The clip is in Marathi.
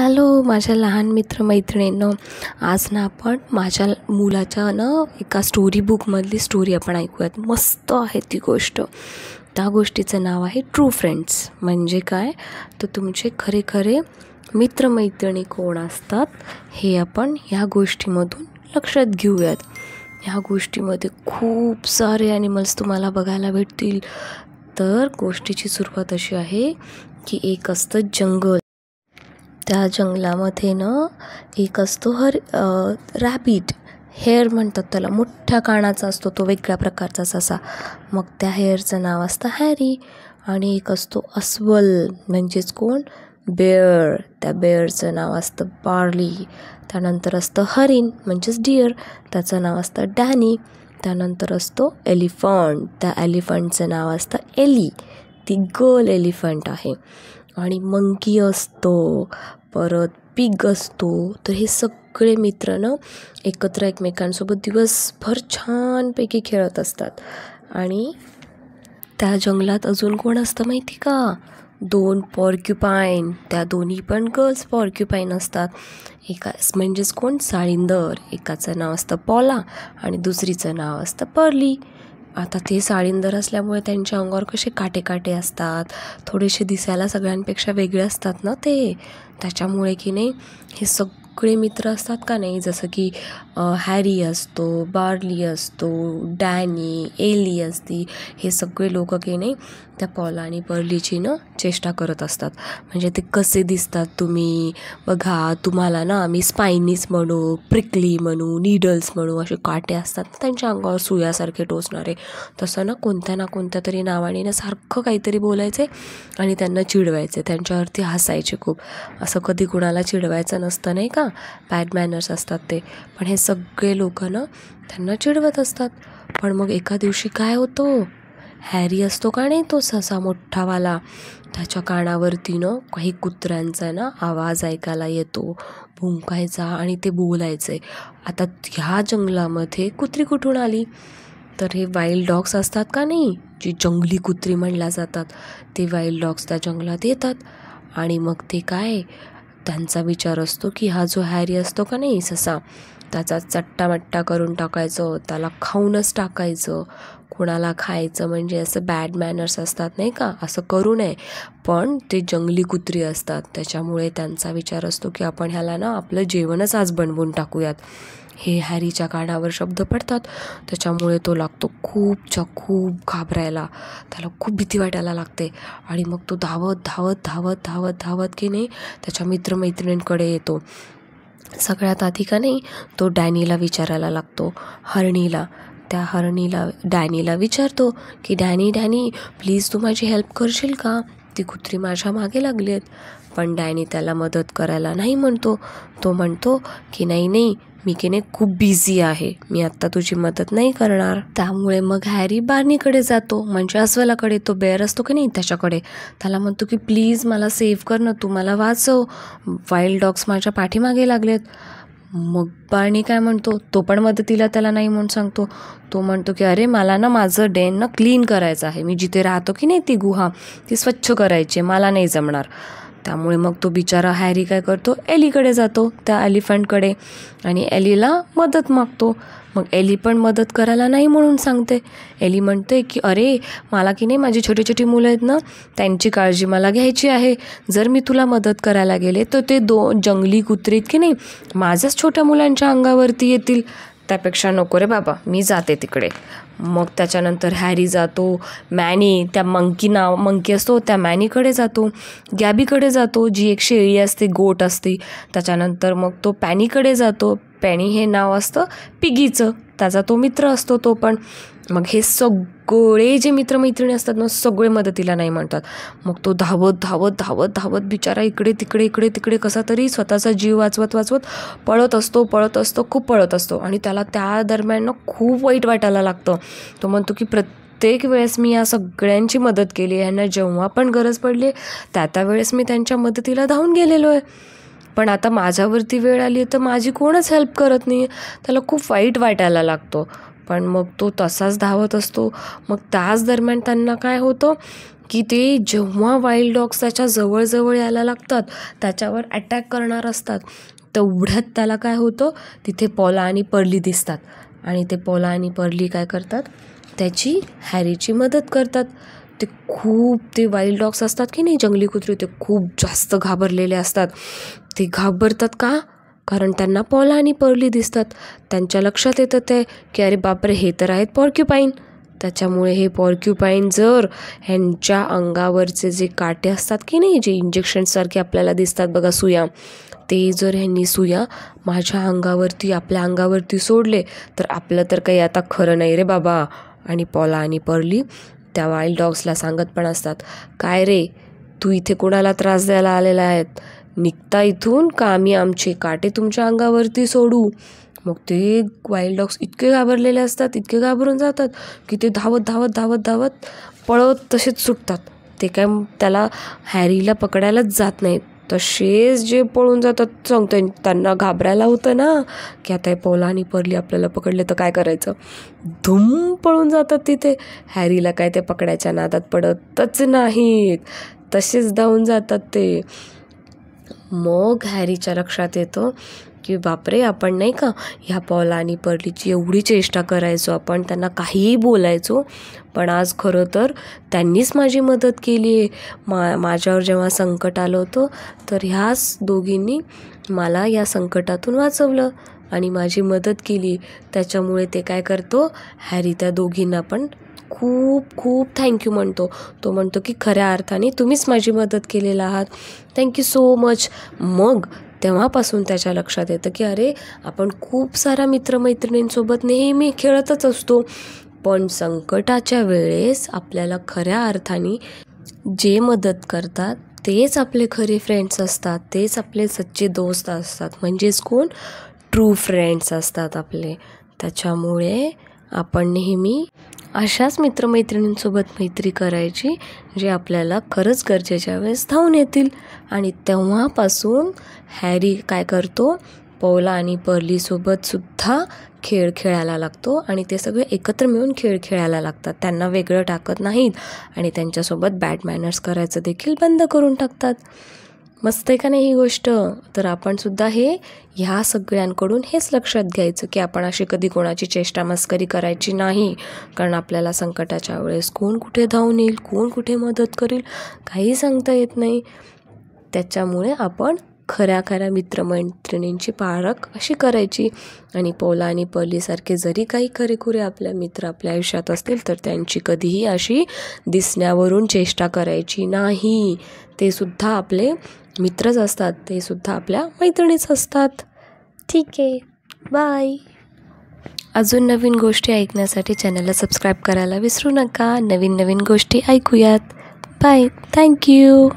हॅलो माझ्या लहान मित्रमैत्रिणींनो आज ना आपण माझ्या मुलाच्या ना एका स्टोरी बुकमधली स्टोरी आपण ऐकूयात मस्त आहे ती गोष्ट त्या गोष्टीचं नाव आहे ट्रू फ्रेंड्स म्हणजे काय तर तुमचे खरे खरे मित्रमैत्रिणी कोण असतात हे आपण ह्या गोष्टीमधून लक्षात घेऊयात ह्या गोष्टीमध्ये खूप सारे ॲनिमल्स तुम्हाला बघायला भेटतील तर गोष्टीची सुरुवात अशी आहे की एक असतं जंगल त्या जंगलामध्ये ना एक असतो हर रॅबिट हेअर म्हणतात त्याला मोठ्या कानाचा असतो तो वेगळ्या प्रकारचाच असा मग त्या हेअरचं नाव असतं हॅरी आणि एक असतो अस्वल म्हणजेच कोण बेअर त्या बेअरचं नाव असतं बार्ली त्यानंतर असतं हरिण म्हणजेच डिअर त्याचं नाव असतं डॅनी त्यानंतर असतो एलिफंट त्या एलिफंटचं नाव असतं एली ती गर्ल एलिफंट आहे आणि मंकी असतो परत पीक असतो तर हे सगळे मित्र ना एकत्र एकमेकांसोबत दिवसभर छानपैकी खेळत असतात आणि त्या जंगलात अजून कोण असतं माहिती का दोन पॉर्क्युपाईन त्या दोन्ही पण गर्ल्स पॉर्क्युपाईन असतात एका म्हणजेच कोण साळिंदर एकाचं नाव असतं पॉला आणि दुसरीचं नाव असतं पर्ली आता ते साळींदर असल्यामुळे त्यांच्या अंगावर कसे काटे काटे असतात थोडेसे दिसायला सगळ्यांपेक्षा वेगळे असतात ना ते त्याच्यामुळे की नाही हे सग मोकळे मित्र असतात का नाही जसं की हॅरी असतो बार्ली असतो डॅनी एली असती हे सगळे लोक की नाही त्या पॉला आणि पर्लीची ना चेष्टा करत असतात म्हणजे ते कसे दिसतात तुम्ही बघा तुम्हाला ना आम्ही स्पायनीस म्हणू प्रिकली म्हणू नीडल्स म्हणू असे काटे असतात त्यांच्या अंगावर सुयासारखे टोचणारे तसं ना कोणत्या ना कोणत्या तरी नावाने ना सारखं काहीतरी बोलायचे आणि त्यांना चिडवायचे त्यांच्यावरती हसायचे खूप असं कधी कुणाला चिडवायचं नसतं नाही का बॅड मॅनर्स असतात ते पण हे सगळे लोक ना त्यांना चिडवत असतात पण मग एका दिवशी काय होतो हॅरी असतो का नाही तो ससा मोठावाला त्याच्या कानावरती ना काही कुत्र्यांचा ना आवाज ऐकायला येतो भुंकायचा आणि ते बोलायचे आता ह्या जंगलामध्ये कुत्री कुठून आली तर हे वाईल्ड डॉग्स असतात का नाही जी जंगली कुत्री म्हणल्या जातात ते वाईल्ड डॉग्स त्या जंगलात येतात आणि मग ते काय त्यांचा विचार असतो की हा जो हॅरी असतो का नाही ससा त्याचा चट्टामट्टा करून टाकायचं त्याला खाऊनच टाकायचं कुणाला खायचं म्हणजे असं बॅड मॅनर्स असतात नाही का असं करू नये पण ते जंगली कुत्री असतात त्याच्यामुळे त्यांचा विचार असतो की आपण ह्याला ना आपलं जेवणच आज बनवून टाकूयात हे हॅरीच्या कानावर शब्द पडतात त्याच्यामुळे तो लागतो खूपच्या खूप घाबरायला त्याला खूप भीती वाटायला लागते आणि मग तो धावत धावत धावत धावत धावत की नाही त्याच्या मित्रमैत्रिणींकडे येतो सगळ्यात आधी का नाही तो डॅनीला विचारायला लागतो हरणीला त्या हरणीला डॅनीला विचारतो की डॅनी डॅनी प्लीज तू माझी हेल्प करशील का ती कुत्री माझ्या मागे लागली आहेत पण डॅनी त्याला मदत करायला नाही म्हणतो तो म्हणतो की नाही नाही मी की खूप बिझी आहे मी आत्ता तुझी मदत नाही करणार त्यामुळे मग हॅरी बार्नीकडे जातो म्हणजे अस्वलाकडे तो बेअर असतो की नाही त्याच्याकडे त्याला म्हणतो की प्लीज मला सेव्ह कर ना तू मला वाचव वाईल्ड डॉग्स माझ्या पाठीमागे लागलेत मग बार्नी काय म्हणतो तो पण मदतीला त्याला नाही म्हणून सांगतो तो म्हणतो की अरे मला ना माझं डेन ना क्लीन करायचं आहे मी जिथे राहतो की नाही ती गुहा ती स्वच्छ करायची मला नाही जमणार त्यामुळे मग तो बिचारा हॅरी काय करतो एलीकडे जातो त्या एलिफंटकडे आणि एलीला मदत मागतो मग एली पण मदत करायला नाही म्हणून सांगते एली म्हणते की अरे मला की नाही माझी छोटी छोटी मुलं आहेत ना त्यांची काळजी मला घ्यायची आहे जर मी तुला मदत करायला गेले तर ते दो जंगली कुत्रीत की नाही माझ्याच छोट्या मुलांच्या अंगावरती येतील त्यापेक्षा नको रे बाबा मी जाते तिकडे मग त्याच्यानंतर हॅरी जातो मॅनी त्या मंकी नाव मंकी असतो त्या मॅनीकडे जातो गॅबीकडे जातो जी एक शेळी असते गोट असते त्याच्यानंतर मग तो पॅनीकडे जातो पॅनी हे नाव असतं पिगीचं त्याचा तो मित्र असतो तो पण मग हे सगळे जे मित्रमैत्रिणी असतात ना सगळे मदतीला नाही म्हणतात मग तो धावत धावत धावत धावत बिचारा इकडे तिकडे इकडे तिकडे कसा तरी स्वतःचा जीव वाचवत वाचवत पळत असतो पळत असतो खूप पळत असतो आणि त्याला त्या दरम्यान ना खूप वाईट वाटायला लागतं तो म्हणतो की प्रत्येक प्रत्येक वेळेस मी या सगळ्यांची मदत केली यांना जेव्हा पण गरज पडली त्या त्या वेळेस मी त्यांच्या मदतीला धावून गेलेलो आहे पण आता माझ्यावरती वेळ आली तर माझी कोणच हेल्प करत नाही त्याला खूप वाईट वाटायला लागतो पण मग तो तसाच धावत असतो मग त्याच दरम्यान त्यांना काय होतं की ते जेव्हा वाईल्ड डॉग्स त्याच्या जवळजवळ यायला लागतात त्याच्यावर अटॅक करणार असतात तेवढ्यात त्याला काय होतं तिथे पॉला आणि पर्ली दिसतात आणि ते पॉला आणि पर्ली काय करतात त्याची हॅरीची मदत करतात ते खूप ते वाईल्ड डॉग्स असतात की नाही जंगली कुत्रे ते खूप जास्त घाबरलेले असतात ते घाबरतात का कारण त्यांना पॉला आणि पर्ली दिसतात त्यांच्या लक्षात येतं ते की अरे बापरे हे तर आहेत पॉर्क्युपाईन त्याच्यामुळे हे पॉर्क्युपाईन जर ह्यांच्या अंगावरचे जे काटे असतात की नाही जे इंजेक्शनसारखे आपल्याला दिसतात बघा सुया ते जर ह्यांनी सुया माझ्या अंगावरती आपल्या अंगावरती सोडले तर आपलं तर काही आता खरं नाही रे बाबा आणि पॉला आणि पर्ली त्या वाईल्ड डॉग्सला सांगत पण असतात काय रे तू इथे कोणाला त्रास द्यायला आलेला आहेत निघता इथून का आम्ही आमचे काटे तुमच्या अंगावरती सोडू मग ते वाईल्ड डॉग्स इतके घाबरलेले असतात इतके घाबरून जातात की ते धावत धावत धावत धावत पळत तसेच सुटतात ते काय त्याला हॅरीला पकडायलाच जात नाहीत तसेच जे पळून जातात सांगतो त्यांना घाबरायला होतं ना की आता हे आणि पर्ली आपल्याला पकडले तर काय करायचं धुम पळून जातात तिथे हॅरीला काय ते पकडायच्या नादात पडतच नाहीत तसेच धावून जातात ते मग हॅरीच्या लक्षात येतं की बापरे आपण नाही का ह्या पॉला आणि पर्लीची एवढी चेष्टा करायचो आपण त्यांना काहीही बोलायचो पण आज खरं तर त्यांनीच माझी मदत केली आहे मा माझ्यावर जेव्हा संकट आलं होतं तर ह्याच दोघींनी मला या संकटातून वाचवलं आणि माझी मदत केली त्याच्यामुळे ते काय करतो हॅरी त्या दोघींना पण खूप खूप थँक्यू म्हणतो तो म्हणतो की खऱ्या अर्थाने तुम्हीच माझी मदत केलेला आहात थँक्यू सो मच मग तेव्हापासून त्याच्या लक्षात येतं की अरे आपण खूप साऱ्या मित्रमैत्रिणींसोबत नेहमी खेळतच असतो पण संकटाच्या वेळेस आपल्याला खऱ्या अर्थाने जे मदत करतात तेच आपले खरे फ्रेंड्स असतात तेच आपले सच्चे दोस्त असतात म्हणजेच कोण ट्रू फ्रेंड्स असतात आपले त्याच्यामुळे आपण नेहमी अशाच मित्रमैत्रिणींसोबत मैत्री करायची जे आपल्याला खरंच गरजेच्या वेळेस धावून येतील आणि तेव्हापासून हॅरी काय करतो पौला आणि पर्लीसोबतसुद्धा खेळ खेळायला लागतो आणि ते सगळे एकत्र मिळून खेळ खेळायला लागतात त्यांना वेगळं टाकत नाहीत आणि त्यांच्यासोबत बॅड मॅनर्स करायचं देखील बंद करून टाकतात मस्त आहे का नाही ही गोष्ट तर आपणसुद्धा हे ह्या सगळ्यांकडून हेच लक्षात घ्यायचं की आपण अशी कधी कोणाची चेष्टा मस्करी करायची नाही कारण आपल्याला संकटाच्या वेळेस कोण कुठे धावून येईल कोण कुठे मदत करील काही सांगता येत नाही त्याच्यामुळे आपण खऱ्या खऱ्या मित्रमैत्रिणींची पारख अशी करायची आणि पोला आणि पलीसारखे जरी काही खरेखुरे आपल्या मित्र आपल्या आयुष्यात असतील तर त्यांची कधीही अशी दिसण्यावरून चेष्टा करायची नाही ते सुद्धा आपले मित्रच असतात ते सुद्धा आपल्या मैत्रिणीच असतात ठीक आहे बाय अजून नवीन गोष्टी ऐकण्यासाठी चॅनलला सबस्क्राईब करायला विसरू नका नवीन नवीन गोष्टी ऐकूयात बाय थँक्यू